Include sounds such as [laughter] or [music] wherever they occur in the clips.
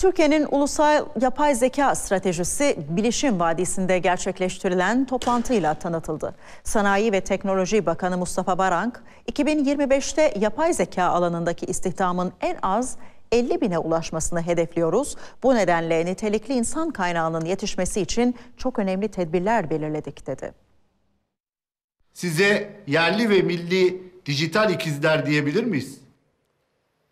Türkiye'nin ulusal yapay zeka stratejisi Bilişim Vadisi'nde gerçekleştirilen toplantıyla tanıtıldı. Sanayi ve Teknoloji Bakanı Mustafa Barank, 2025'te yapay zeka alanındaki istihdamın en az 50 bine ulaşmasını hedefliyoruz. Bu nedenle nitelikli insan kaynağının yetişmesi için çok önemli tedbirler belirledik dedi. Size yerli ve milli dijital ikizler diyebilir miyiz?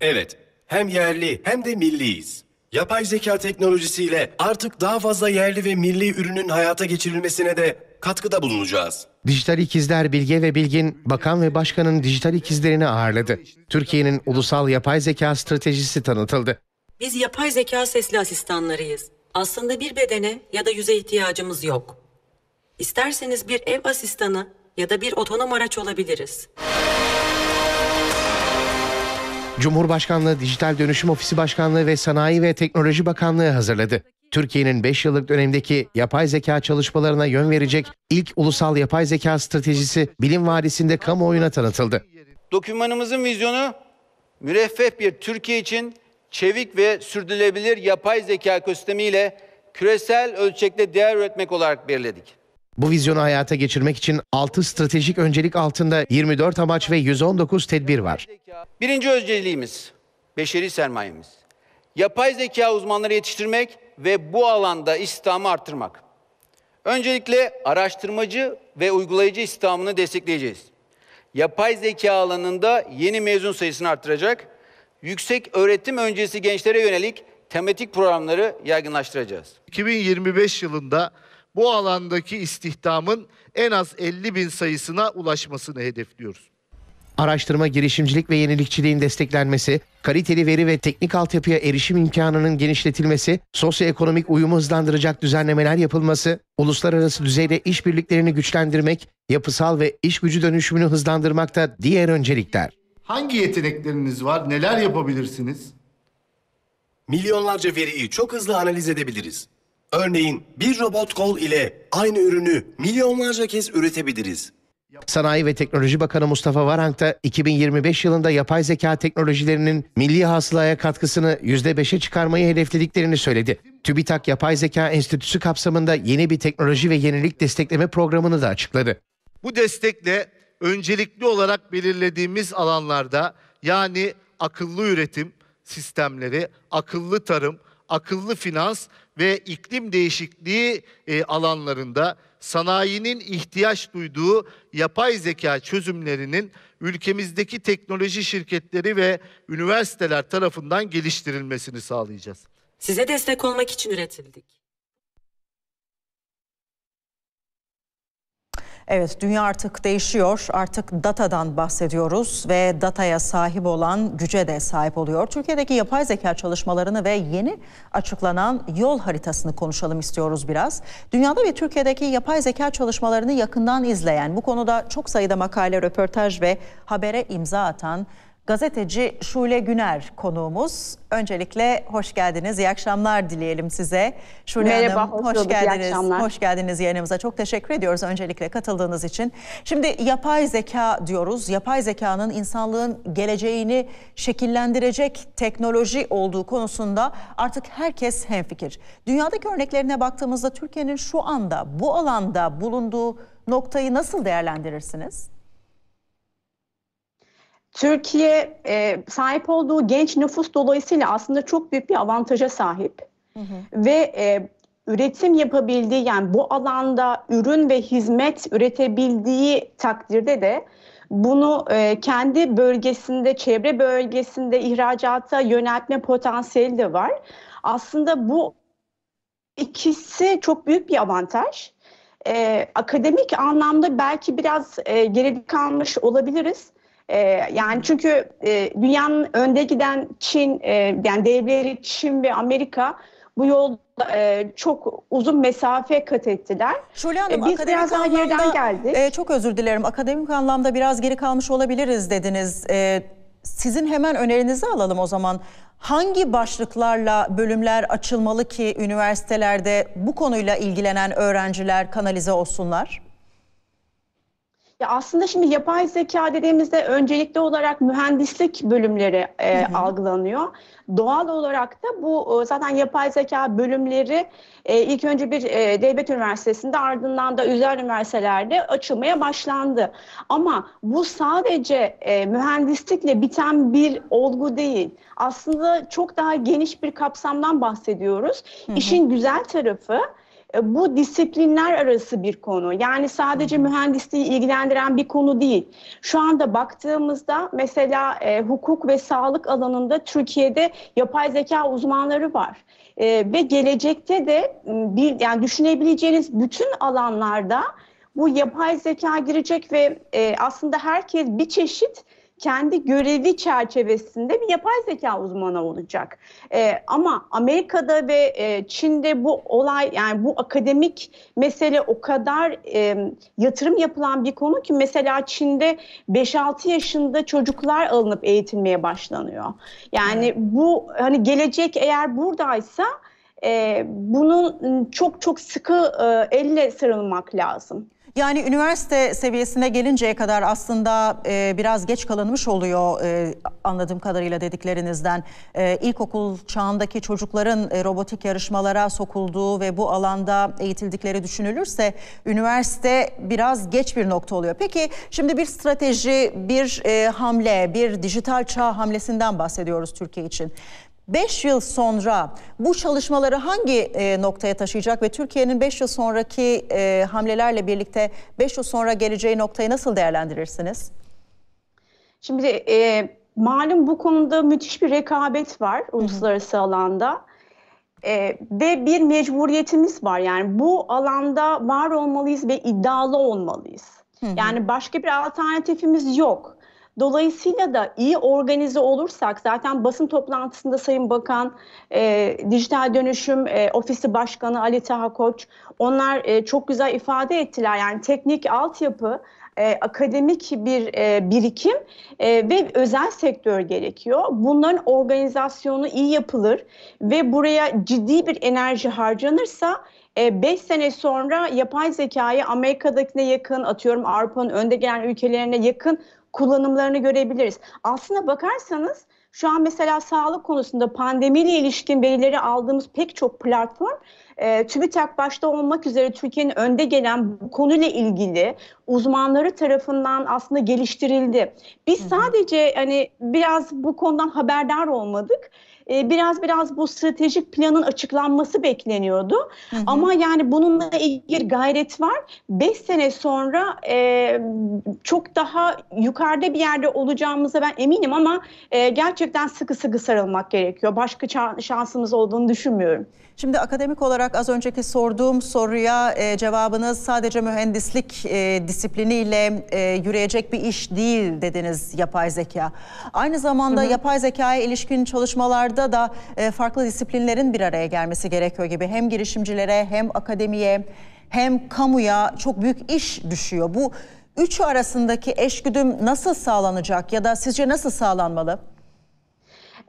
Evet, hem yerli hem de milliyiz. Yapay zeka teknolojisiyle artık daha fazla yerli ve milli ürünün hayata geçirilmesine de katkıda bulunacağız. Dijital İkizler Bilge ve Bilgin, Bakan ve Başkan'ın dijital ikizlerini ağırladı. Türkiye'nin ulusal yapay zeka stratejisi tanıtıldı. Biz yapay zeka sesli asistanlarıyız. Aslında bir bedene ya da yüze ihtiyacımız yok. İsterseniz bir ev asistanı ya da bir otonom araç olabiliriz. Cumhurbaşkanlığı Dijital Dönüşüm Ofisi Başkanlığı ve Sanayi ve Teknoloji Bakanlığı hazırladı. Türkiye'nin 5 yıllık dönemdeki yapay zeka çalışmalarına yön verecek ilk ulusal yapay zeka stratejisi Bilim Vadisi'nde kamuoyuna tanıtıldı. Dokümanımızın vizyonu müreffeh bir Türkiye için çevik ve sürdürülebilir yapay zeka ekosistemiyle küresel ölçekte değer üretmek olarak belirledik. Bu vizyonu hayata geçirmek için 6 stratejik öncelik altında 24 amaç ve 119 tedbir var. Birinci önceliğimiz beşeri sermayemiz. Yapay zeka uzmanları yetiştirmek ve bu alanda istihdamı artırmak. Öncelikle araştırmacı ve uygulayıcı istihdamını destekleyeceğiz. Yapay zeka alanında yeni mezun sayısını artıracak, yüksek öğretim öncesi gençlere yönelik tematik programları yaygınlaştıracağız. 2025 yılında bu alandaki istihdamın en az 50 bin sayısına ulaşmasını hedefliyoruz. Araştırma, girişimcilik ve yenilikçiliğin desteklenmesi, kaliteli veri ve teknik altyapıya erişim imkanının genişletilmesi, sosyoekonomik uyumu hızlandıracak düzenlemeler yapılması, uluslararası düzeyde işbirliklerini güçlendirmek, yapısal ve iş gücü dönüşümünü hızlandırmak da diğer öncelikler. Hangi yetenekleriniz var? Neler yapabilirsiniz? Milyonlarca veriyi çok hızlı analiz edebiliriz. Örneğin bir robot kol ile aynı ürünü milyonlarca kez üretebiliriz. Sanayi ve Teknoloji Bakanı Mustafa Varank da 2025 yılında yapay zeka teknolojilerinin milli hasılaya katkısını %5'e çıkarmayı hedeflediklerini söyledi. TÜBİTAK Yapay Zeka Enstitüsü kapsamında yeni bir teknoloji ve yenilik destekleme programını da açıkladı. Bu destekle öncelikli olarak belirlediğimiz alanlarda yani akıllı üretim sistemleri, akıllı tarım, akıllı finans ve iklim değişikliği e, alanlarında sanayinin ihtiyaç duyduğu yapay zeka çözümlerinin ülkemizdeki teknoloji şirketleri ve üniversiteler tarafından geliştirilmesini sağlayacağız. Size destek olmak için üretildik. Evet dünya artık değişiyor. Artık datadan bahsediyoruz ve dataya sahip olan güce de sahip oluyor. Türkiye'deki yapay zeka çalışmalarını ve yeni açıklanan yol haritasını konuşalım istiyoruz biraz. Dünyada ve Türkiye'deki yapay zeka çalışmalarını yakından izleyen, bu konuda çok sayıda makale, röportaj ve habere imza atan Gazeteci Şule Güner konuğumuz. Öncelikle hoş geldiniz. İyi akşamlar dileyelim size. Şule Merhaba, Hanım hoş, hoş olduk, geldiniz. Hoş geldiniz yayınımıza. Çok teşekkür ediyoruz öncelikle katıldığınız için. Şimdi yapay zeka diyoruz. Yapay zekanın insanlığın geleceğini şekillendirecek teknoloji olduğu konusunda artık herkes hemfikir. Dünyadaki örneklerine baktığımızda Türkiye'nin şu anda bu alanda bulunduğu noktayı nasıl değerlendirirsiniz? Türkiye e, sahip olduğu genç nüfus dolayısıyla aslında çok büyük bir avantaja sahip. Hı hı. Ve e, üretim yapabildiği yani bu alanda ürün ve hizmet üretebildiği takdirde de bunu e, kendi bölgesinde, çevre bölgesinde ihracata yöneltme potansiyeli de var. Aslında bu ikisi çok büyük bir avantaj. E, akademik anlamda belki biraz e, geride kalmış olabiliriz. E, yani çünkü e, dünyanın önde giden Çin, e, yani devleri Çin ve Amerika bu yolda e, çok uzun mesafe kat ettiler. Şule e, Hanım, e, biz akademik biraz daha geriden geldik. E, çok özür dilerim. Akademik anlamda biraz geri kalmış olabiliriz dediniz. E, sizin hemen önerinizi alalım o zaman. Hangi başlıklarla bölümler açılmalı ki üniversitelerde bu konuyla ilgilenen öğrenciler kanalize olsunlar? Ya aslında şimdi yapay zeka dediğimizde öncelikli olarak mühendislik bölümleri e, hı hı. algılanıyor. Doğal olarak da bu e, zaten yapay zeka bölümleri e, ilk önce bir e, devlet üniversitesinde ardından da özel üniversitelerde açılmaya başlandı. Ama bu sadece e, mühendislikle biten bir olgu değil. Aslında çok daha geniş bir kapsamdan bahsediyoruz. Hı hı. İşin güzel tarafı e, bu disiplinler arası bir konu. Yani sadece mühendisliği ilgilendiren bir konu değil. Şu anda baktığımızda mesela e, hukuk ve sağlık alanında Türkiye'de yapay zeka uzmanları var. E, ve gelecekte de bir yani düşünebileceğiniz bütün alanlarda bu yapay zeka girecek ve e, aslında herkes bir çeşit kendi görevi çerçevesinde bir yapay zeka uzmanı olacak. E, ama Amerika'da ve e, Çin'de bu olay yani bu akademik mesele o kadar e, yatırım yapılan bir konu ki mesela Çin'de 5-6 yaşında çocuklar alınıp eğitilmeye başlanıyor. Yani bu hani gelecek eğer buradaysa e, bunun çok çok sıkı e, elle sarılmak lazım. Yani üniversite seviyesine gelinceye kadar aslında e, biraz geç kalınmış oluyor e, anladığım kadarıyla dediklerinizden. E, ilkokul çağındaki çocukların e, robotik yarışmalara sokulduğu ve bu alanda eğitildikleri düşünülürse üniversite biraz geç bir nokta oluyor. Peki şimdi bir strateji, bir e, hamle, bir dijital çağ hamlesinden bahsediyoruz Türkiye için. 5 yıl sonra bu çalışmaları hangi e, noktaya taşıyacak ve Türkiye'nin 5 yıl sonraki e, hamlelerle birlikte 5 yıl sonra geleceği noktayı nasıl değerlendirirsiniz? Şimdi e, malum bu konuda müthiş bir rekabet var uluslararası Hı-hı. alanda. Ee, ve bir mecburiyetimiz var yani bu alanda var olmalıyız ve iddialı olmalıyız. Hı-hı. Yani başka bir alternatifimiz yok. Dolayısıyla da iyi organize olursak zaten basın toplantısında Sayın Bakan, e, Dijital Dönüşüm e, Ofisi Başkanı Ali Taha Koç onlar e, çok güzel ifade ettiler. Yani teknik altyapı e, akademik bir e, birikim e, ve özel sektör gerekiyor. Bunların organizasyonu iyi yapılır ve buraya ciddi bir enerji harcanırsa 5 e, sene sonra yapay zekayı Amerika'dakine yakın atıyorum Avrupa'nın önde gelen ülkelerine yakın kullanımlarını görebiliriz. Aslına bakarsanız şu an mesela sağlık konusunda pandemiyle ilişkin verileri aldığımız pek çok platform e, TÜBİTAK başta olmak üzere Türkiye'nin önde gelen bu konuyla ilgili uzmanları tarafından aslında geliştirildi. Biz sadece hani biraz bu konudan haberdar olmadık. Ee, biraz biraz bu stratejik planın açıklanması bekleniyordu. Hı hı. Ama yani bununla ilgili gayret var. Beş sene sonra e, çok daha yukarıda bir yerde olacağımıza ben eminim ama e, gerçekten sıkı sıkı sarılmak gerekiyor. Başka şansımız olduğunu düşünmüyorum. Şimdi akademik olarak az önceki sorduğum soruya e, cevabınız sadece mühendislik e, disipliniyle e, yürüyecek bir iş değil dediniz yapay zeka. Aynı zamanda hı hı. yapay zekaya ilişkin çalışmalarda da e, farklı disiplinlerin bir araya gelmesi gerekiyor gibi. Hem girişimcilere hem akademiye hem kamuya çok büyük iş düşüyor. Bu üçü arasındaki eşgüdüm nasıl sağlanacak ya da sizce nasıl sağlanmalı?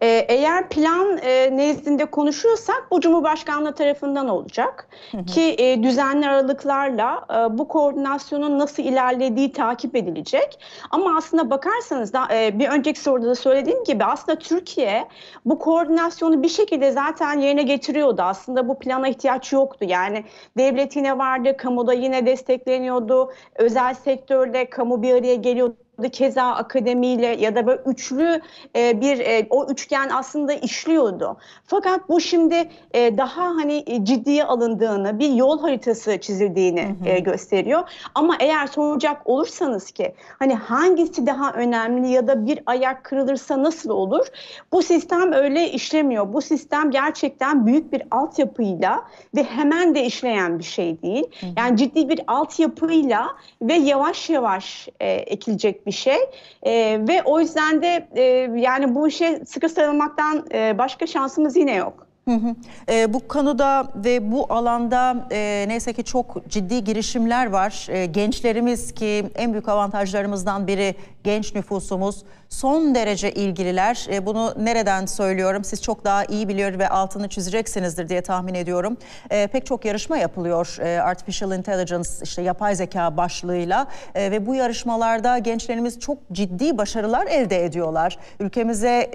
E, eğer plan e, nezdinde konuşuyorsak bu Cumhurbaşkanlığı tarafından olacak. Hı hı. Ki e, düzenli aralıklarla e, bu koordinasyonun nasıl ilerlediği takip edilecek. Ama aslında bakarsanız da e, bir önceki soruda da söylediğim gibi aslında Türkiye bu koordinasyonu bir şekilde zaten yerine getiriyordu. Aslında bu plana ihtiyaç yoktu. Yani devletine yine vardı, kamuda yine destekleniyordu. Özel sektörde kamu bir araya geliyordu da keza akademiyle ya da böyle üçlü e, bir e, o üçgen aslında işliyordu. Fakat bu şimdi e, daha hani e, ciddiye alındığını, bir yol haritası çizildiğini hı hı. E, gösteriyor. Ama eğer soracak olursanız ki hani hangisi daha önemli ya da bir ayak kırılırsa nasıl olur? Bu sistem öyle işlemiyor. Bu sistem gerçekten büyük bir altyapıyla ve hemen de işleyen bir şey değil. Hı hı. Yani ciddi bir altyapıyla ve yavaş yavaş e, ekilecek bir bir şey e, ve o yüzden de e, yani bu işe sıkı sarılmaktan e, başka şansımız yine yok. Hı hı. E, bu konuda ve bu alanda e, neyse ki çok ciddi girişimler var. E, gençlerimiz ki en büyük avantajlarımızdan biri genç nüfusumuz son derece ilgililer. E, bunu nereden söylüyorum? Siz çok daha iyi biliyor ve altını çizeceksinizdir diye tahmin ediyorum. E, pek çok yarışma yapılıyor e, Artificial Intelligence işte yapay zeka başlığıyla ve bu yarışmalarda gençlerimiz çok ciddi başarılar elde ediyorlar. Ülkemize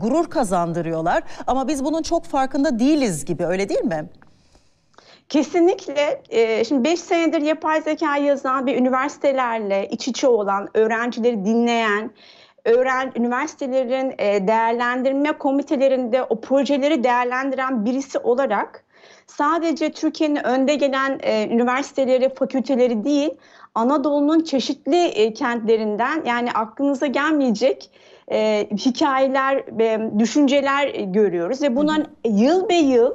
gurur kazandırıyorlar ama biz bunun çok farkında değiliz gibi öyle değil mi? Kesinlikle. şimdi 5 senedir yapay zeka yazan ve üniversitelerle iç içe olan, öğrencileri dinleyen, öğren üniversitelerin e, değerlendirme komitelerinde o projeleri değerlendiren birisi olarak sadece Türkiye'nin önde gelen e, üniversiteleri, fakülteleri değil, Anadolu'nun çeşitli e, kentlerinden yani aklınıza gelmeyecek e, hikayeler, e, düşünceler görüyoruz ve bunun yıl be yıl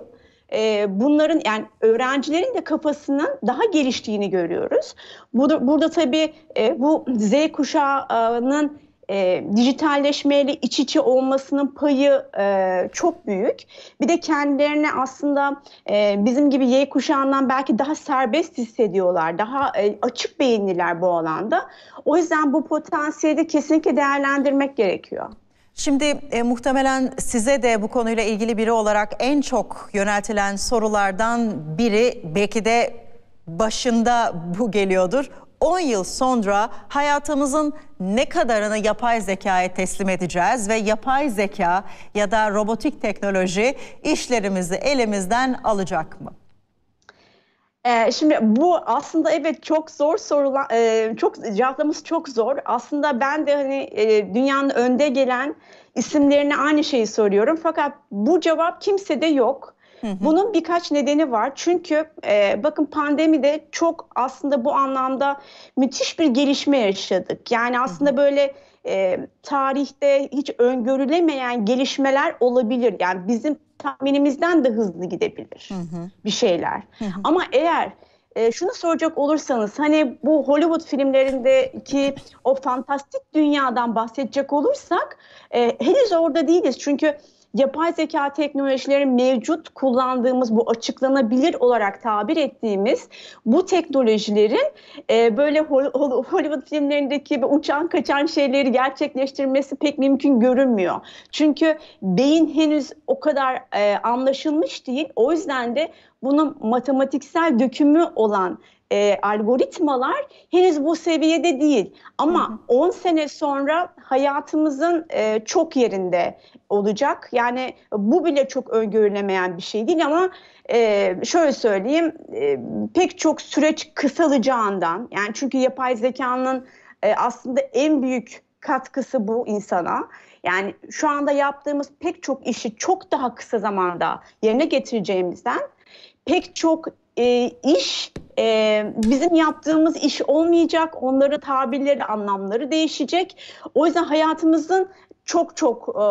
e, bunların yani öğrencilerin de kafasının daha geliştiğini görüyoruz. Burada, burada tabii e, bu Z kuşağının e, dijitalleşmeyle iç içe olmasının payı e, çok büyük. Bir de kendilerini aslında e, bizim gibi Y kuşağından belki daha serbest hissediyorlar. Daha e, açık beyinliler bu alanda. O yüzden bu potansiyeli kesinlikle değerlendirmek gerekiyor. Şimdi e, muhtemelen size de bu konuyla ilgili biri olarak en çok yöneltilen sorulardan biri belki de başında bu geliyordur. 10 yıl sonra hayatımızın ne kadarını yapay zekaya teslim edeceğiz ve yapay zeka ya da robotik teknoloji işlerimizi elimizden alacak mı? Ee, şimdi bu aslında evet çok zor sorulan, e, çok cevaplaması çok zor. Aslında ben de hani e, dünyanın önde gelen isimlerine aynı şeyi soruyorum. Fakat bu cevap kimsede yok. Bunun birkaç nedeni var. Çünkü e, bakın de çok aslında bu anlamda müthiş bir gelişme yaşadık. Yani aslında böyle e, tarihte hiç öngörülemeyen gelişmeler olabilir. Yani bizim tahminimizden de hızlı gidebilir bir şeyler. Ama eğer e, şunu soracak olursanız hani bu Hollywood filmlerindeki o fantastik dünyadan bahsedecek olursak e, henüz orada değiliz. Çünkü yapay zeka teknolojileri mevcut kullandığımız bu açıklanabilir olarak tabir ettiğimiz bu teknolojilerin e, böyle Hollywood filmlerindeki uçan kaçan şeyleri gerçekleştirmesi pek mümkün görünmüyor. Çünkü beyin henüz o kadar e, anlaşılmış değil. O yüzden de bunun matematiksel dökümü olan e, algoritmalar henüz bu seviyede değil. Ama hı 10 sene sonra hayatımızın e, çok yerinde olacak. Yani bu bile çok öngörülemeyen bir şey değil ama e, şöyle söyleyeyim e, pek çok süreç kısalacağından yani çünkü yapay zekanın e, aslında en büyük katkısı bu insana. Yani şu anda yaptığımız pek çok işi çok daha kısa zamanda yerine getireceğimizden pek çok e, iş e, bizim yaptığımız iş olmayacak. Onların tabirleri, anlamları değişecek. O yüzden hayatımızın çok çok e,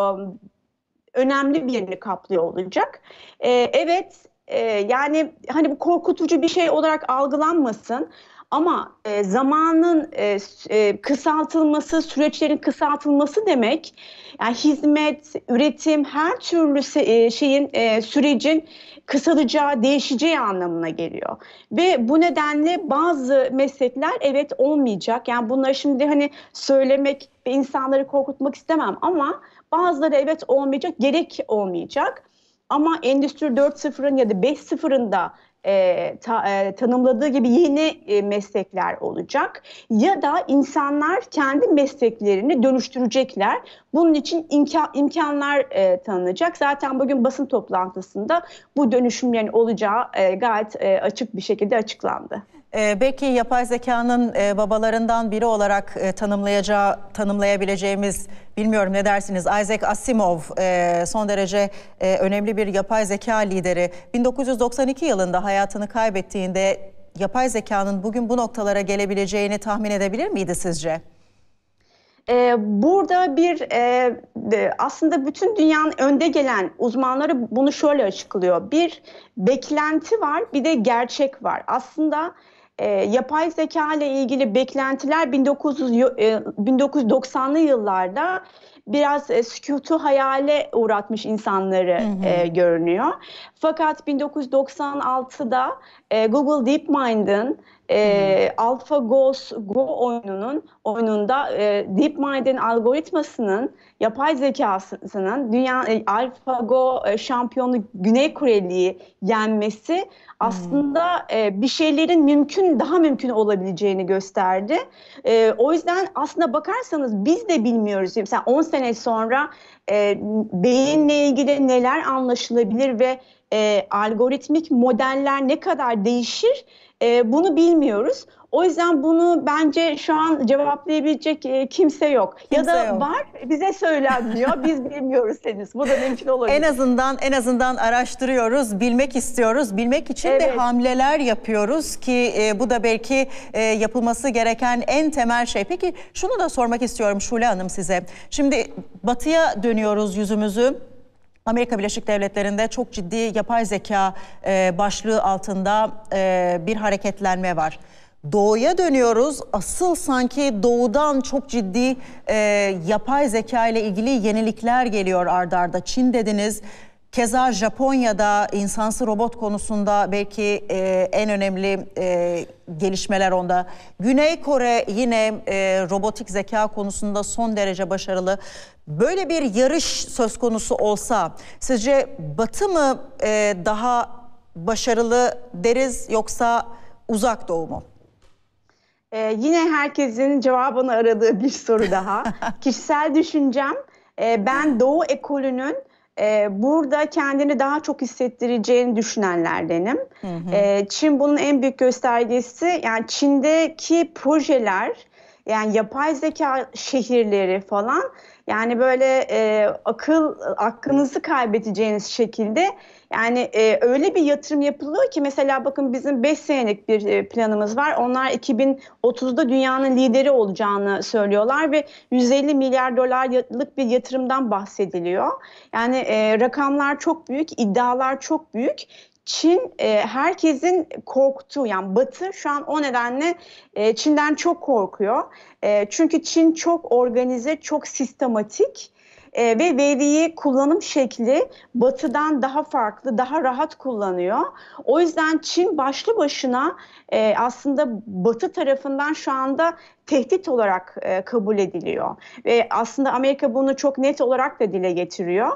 önemli bir yerini kaplıyor olacak. E, evet, e, yani hani bu korkutucu bir şey olarak algılanmasın. Ama e, zamanın e, e, kısaltılması, süreçlerin kısaltılması demek yani hizmet, üretim her türlü se, e, şeyin e, sürecin kısalacağı, değişeceği anlamına geliyor. Ve bu nedenle bazı meslekler evet olmayacak. Yani bunları şimdi hani söylemek ve insanları korkutmak istemem ama bazıları evet olmayacak, gerek olmayacak. Ama Endüstri 4.0'ın ya da 5.0'ın da e, ta, e, tanımladığı gibi yeni e, meslekler olacak ya da insanlar kendi mesleklerini dönüştürecekler. Bunun için imkan, imkanlar e, tanınacak. Zaten bugün basın toplantısında bu dönüşümlerin olacağı e, gayet e, açık bir şekilde açıklandı. Ee, belki yapay zekanın e, babalarından biri olarak e, tanımlayacağı, tanımlayabileceğimiz, bilmiyorum ne dersiniz, Isaac Asimov e, son derece e, önemli bir yapay zeka lideri. 1992 yılında hayatını kaybettiğinde yapay zekanın bugün bu noktalara gelebileceğini tahmin edebilir miydi sizce? Ee, burada bir aslında bütün dünyanın önde gelen uzmanları bunu şöyle açıklıyor. Bir beklenti var bir de gerçek var. Aslında e, yapay zeka ile ilgili beklentiler 1900, e, 1990'lı yıllarda biraz e, sükutu hayale uğratmış insanları hı hı. E, görünüyor. Fakat 1996'da e, Google DeepMind'ın e, AlphaGo Go oyununun oyununda e, DeepMind'in algoritmasının yapay zekasının dünya e, AlphaGo e, şampiyonu Güney Koreli'yi yenmesi aslında e, bir şeylerin mümkün daha mümkün olabileceğini gösterdi. E, o yüzden aslında bakarsanız biz de bilmiyoruz. Mesela 10 sene sonra e, beyinle ilgili neler anlaşılabilir ve e, algoritmik modeller ne kadar değişir e, bunu bilmiyoruz. O yüzden bunu bence şu an cevaplayabilecek e, kimse yok. Kimse ya da yok. var bize söylenmiyor. [laughs] Biz bilmiyoruz henüz. Bu da mümkün olabilir. En azından en azından araştırıyoruz, bilmek istiyoruz. Bilmek için evet. de hamleler yapıyoruz ki e, bu da belki e, yapılması gereken en temel şey. Peki şunu da sormak istiyorum Şule Hanım size. Şimdi batıya dönüyoruz yüzümüzü. Amerika Birleşik Devletleri'nde çok ciddi yapay zeka e, başlığı altında e, bir hareketlenme var. Doğuya dönüyoruz. Asıl sanki doğudan çok ciddi e, yapay zeka ile ilgili yenilikler geliyor ardarda. Çin dediniz, Keza Japonya'da insansı robot konusunda belki e, en önemli e, gelişmeler onda. Güney Kore yine e, robotik zeka konusunda son derece başarılı. Böyle bir yarış söz konusu olsa sizce Batı mı e, daha başarılı deriz yoksa uzak doğu mu? Ee, yine herkesin cevabını aradığı bir soru daha. [laughs] Kişisel düşüncem e, ben Doğu ekolünün e, burada kendini daha çok hissettireceğini düşünenlerdenim. Hı hı. E, Çin bunun en büyük göstergesi. Yani Çin'deki projeler yani yapay zeka şehirleri falan yani böyle e, akıl aklınızı kaybedeceğiniz şekilde yani e, öyle bir yatırım yapılıyor ki mesela bakın bizim 5 senelik bir e, planımız var. Onlar 2030'da dünyanın lideri olacağını söylüyorlar ve 150 milyar dolarlık bir yatırımdan bahsediliyor. Yani e, rakamlar çok büyük, iddialar çok büyük. Çin e, herkesin korktuğu yani Batı şu an o nedenle e, Çin'den çok korkuyor. E, çünkü Çin çok organize, çok sistematik e, ve veriyi kullanım şekli batıdan daha farklı, daha rahat kullanıyor. O yüzden Çin başlı başına e, aslında batı tarafından şu anda tehdit olarak e, kabul ediliyor. Ve aslında Amerika bunu çok net olarak da dile getiriyor.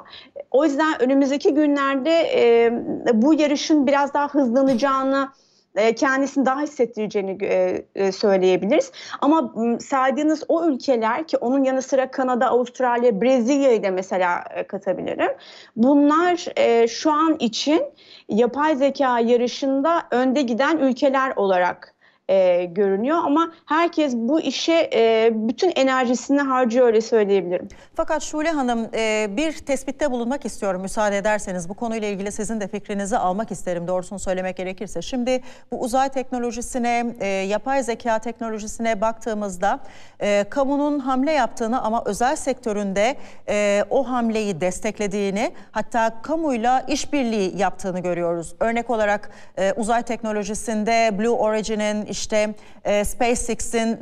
O yüzden önümüzdeki günlerde e, bu yarışın biraz daha hızlanacağını e, kendisini daha hissettireceğini e, e, söyleyebiliriz. Ama saydığınız o ülkeler ki onun yanı sıra Kanada, Avustralya, Brezilya'yı da mesela katabilirim. Bunlar şu an için yapay zeka yarışında önde giden ülkeler olarak e, görünüyor ama herkes bu işe e, bütün enerjisini harcıyor öyle söyleyebilirim. Fakat Şule Hanım e, bir tespitte bulunmak istiyorum müsaade ederseniz. Bu konuyla ilgili sizin de fikrinizi almak isterim doğrusunu söylemek gerekirse. Şimdi bu uzay teknolojisine, e, yapay zeka teknolojisine baktığımızda e, kamunun hamle yaptığını ama özel sektöründe e, o hamleyi desteklediğini hatta kamuyla işbirliği yaptığını görüyoruz. Örnek olarak e, uzay teknolojisinde Blue Origin'in işte e, SpaceX'in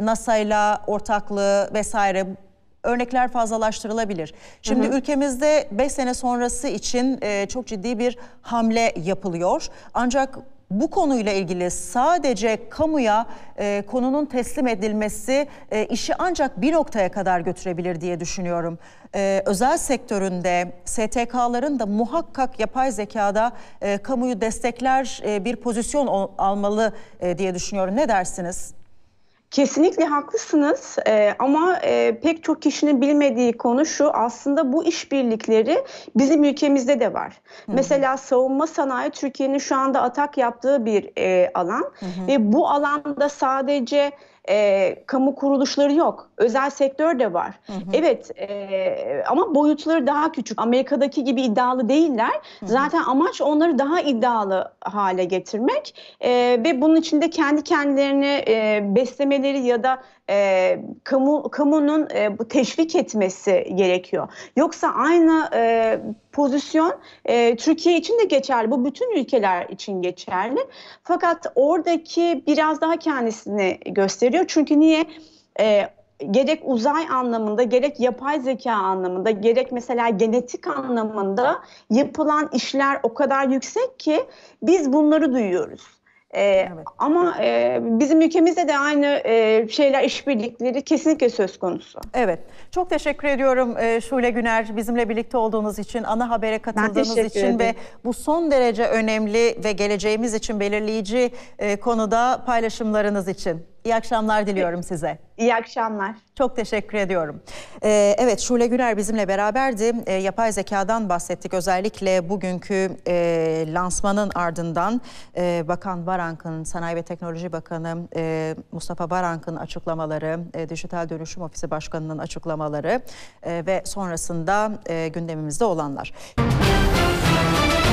ile ortaklığı vesaire örnekler fazlalaştırılabilir. Şimdi hı hı. ülkemizde 5 sene sonrası için e, çok ciddi bir hamle yapılıyor. Ancak bu konuyla ilgili sadece kamuya e, konunun teslim edilmesi e, işi ancak bir noktaya kadar götürebilir diye düşünüyorum. E, özel sektöründe STK'ların da muhakkak yapay zekada e, kamuyu destekler e, bir pozisyon almalı e, diye düşünüyorum. Ne dersiniz? Kesinlikle haklısınız ee, ama e, pek çok kişinin bilmediği konu şu aslında bu işbirlikleri bizim ülkemizde de var. Hı-hı. Mesela savunma sanayi Türkiye'nin şu anda atak yaptığı bir e, alan Hı-hı. ve bu alanda sadece e, kamu kuruluşları yok. Özel sektör de var. Hı hı. Evet e, ama boyutları daha küçük. Amerika'daki gibi iddialı değiller. Hı hı. Zaten amaç onları daha iddialı hale getirmek e, ve bunun içinde kendi kendilerini e, beslemeleri ya da e, kamu kamunun e, bu teşvik etmesi gerekiyor. Yoksa aynı e, pozisyon e, Türkiye için de geçerli. Bu bütün ülkeler için geçerli. Fakat oradaki biraz daha kendisini gösteriyor. Çünkü niye? E, gerek uzay anlamında gerek yapay zeka anlamında gerek mesela genetik anlamında yapılan işler o kadar yüksek ki biz bunları duyuyoruz. Ee, evet. Ama e, bizim ülkemizde de aynı e, şeyler işbirlikleri kesinlikle söz konusu. Evet. Çok teşekkür ediyorum e, Şule Güner bizimle birlikte olduğunuz için, ana habere katıldığınız için ederim. ve bu son derece önemli ve geleceğimiz için belirleyici e, konuda paylaşımlarınız için. İyi akşamlar diliyorum size. İyi akşamlar. Çok teşekkür ediyorum. Ee, evet Şule Güner bizimle beraberdi. Ee, yapay zekadan bahsettik. Özellikle bugünkü e, lansmanın ardından e, Bakan Barank'ın, Sanayi ve Teknoloji Bakanı e, Mustafa Barank'ın açıklamaları, e, Dijital Dönüşüm Ofisi Başkanı'nın açıklamaları e, ve sonrasında e, gündemimizde olanlar. Müzik